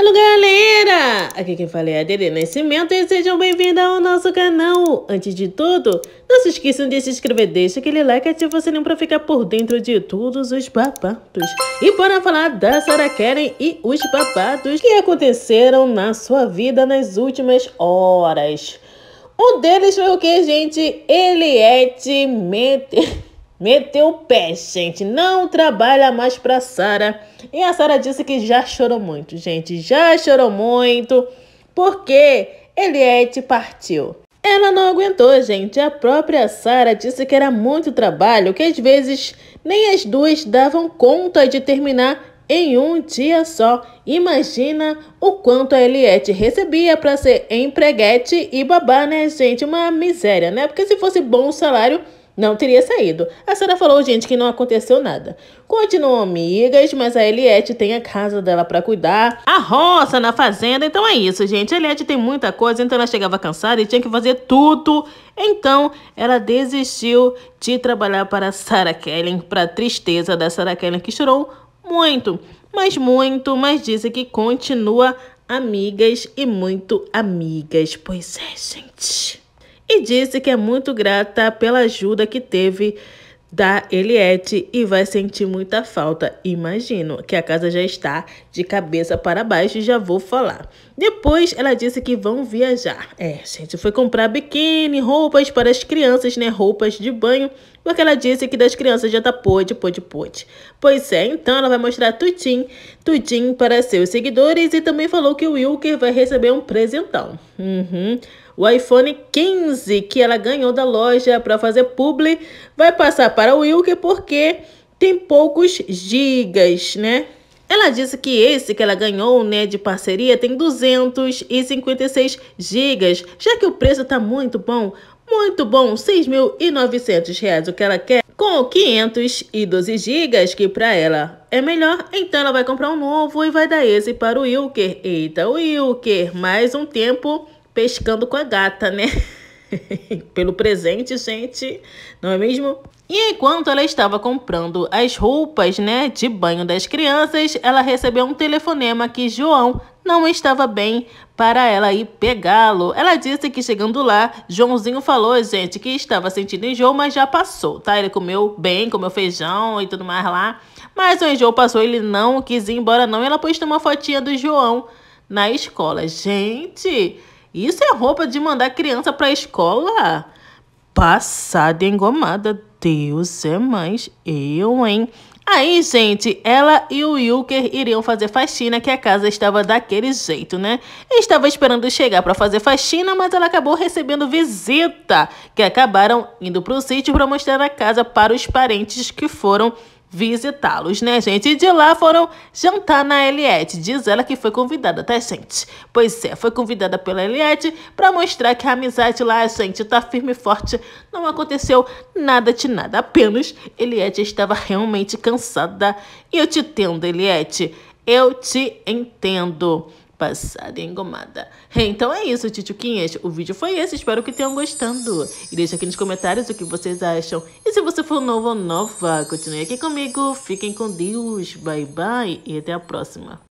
Hello é galera! Aqui quem fala é a Dede Nascimento e sejam bem-vindos ao nosso canal! Antes de tudo, não se esqueçam de se inscrever, deixa aquele like e ativa o sininho pra ficar por dentro de todos os babados. E bora falar da Sarah Karen e os babados que aconteceram na sua vida nas últimas horas. Um deles foi o que, gente? Eliette mente. Meteu o pé, gente. Não trabalha mais pra Sara. E a Sara disse que já chorou muito, gente. Já chorou muito. Porque Eliette partiu. Ela não aguentou, gente. A própria Sara disse que era muito trabalho, que às vezes nem as duas davam conta de terminar em um dia só. Imagina o quanto a Eliette recebia para ser empreguete e babá, né, gente? Uma miséria, né? Porque se fosse bom o salário, não teria saído. A Sarah falou, gente, que não aconteceu nada. Continuam amigas, mas a Eliette tem a casa dela para cuidar, a roça na fazenda, então é isso, gente. A Eliette tem muita coisa, então ela chegava cansada e tinha que fazer tudo. Então, ela desistiu de trabalhar para Sarah Kellen, para tristeza da Sarah Kellen, que chorou muito, mas muito, mas disse que continua amigas e muito amigas. Pois é, gente e disse que é muito grata pela ajuda que teve da Eliette e vai sentir muita falta. Imagino que a casa já está de cabeça para baixo e já vou falar. Depois ela disse que vão viajar. É, gente, foi comprar biquíni, roupas para as crianças, né? Roupas de banho, porque ela disse que das crianças já tá pôde, pôde, pôde. Pois é, então ela vai mostrar tudinho, tudinho para seus seguidores e também falou que o Wilker vai receber um presentão. Uhum. O iPhone 15 que ela ganhou da loja para fazer publi vai passar para o Wilke porque tem poucos gigas, né? Ela disse que esse que ela ganhou, né, de parceria tem 256 gigas, já que o preço tá muito bom, muito bom, 6.900 reais o que ela quer, com 512 gigas, que para ela é melhor, então ela vai comprar um novo e vai dar esse para o Wilker. Eita, o Wilker, mais um tempo pescando com a gata, né? Pelo presente, gente, não é mesmo? E enquanto ela estava comprando as roupas, né, de banho das crianças, ela recebeu um telefonema que João não estava bem para ela ir pegá-lo. Ela disse que chegando lá, Joãozinho falou, gente, que estava sentindo enjoo, mas já passou, tá? Ele comeu bem, comeu feijão e tudo mais lá. Mas o enjoo passou, ele não quis ir embora não. E ela postou uma fotinha do João na escola. Gente, isso é roupa de mandar criança pra escola? Passada engomada. Deus é mais eu, hein? Aí, gente, ela e o Wilker iriam fazer faxina, que a casa estava daquele jeito, né? Estava esperando chegar para fazer faxina, mas ela acabou recebendo visita, que acabaram indo para o sítio para mostrar a casa para os parentes que foram visitá-los, né, gente? E de lá foram jantar na Eliette. Diz ela que foi convidada, tá, gente? Pois é, foi convidada pela Eliette para mostrar que a amizade lá, gente, tá firme e forte. Não aconteceu nada de nada. Apenas Eliette estava realmente cansada. E eu te entendo, Eliette. Eu te entendo. Passada engomada. É, então é isso, titioquinhas. O vídeo foi esse. Espero que tenham gostando. E deixa aqui nos comentários o que vocês acham. E se for ou nova, continue aqui comigo, fiquem com Deus, bye bye e até a próxima.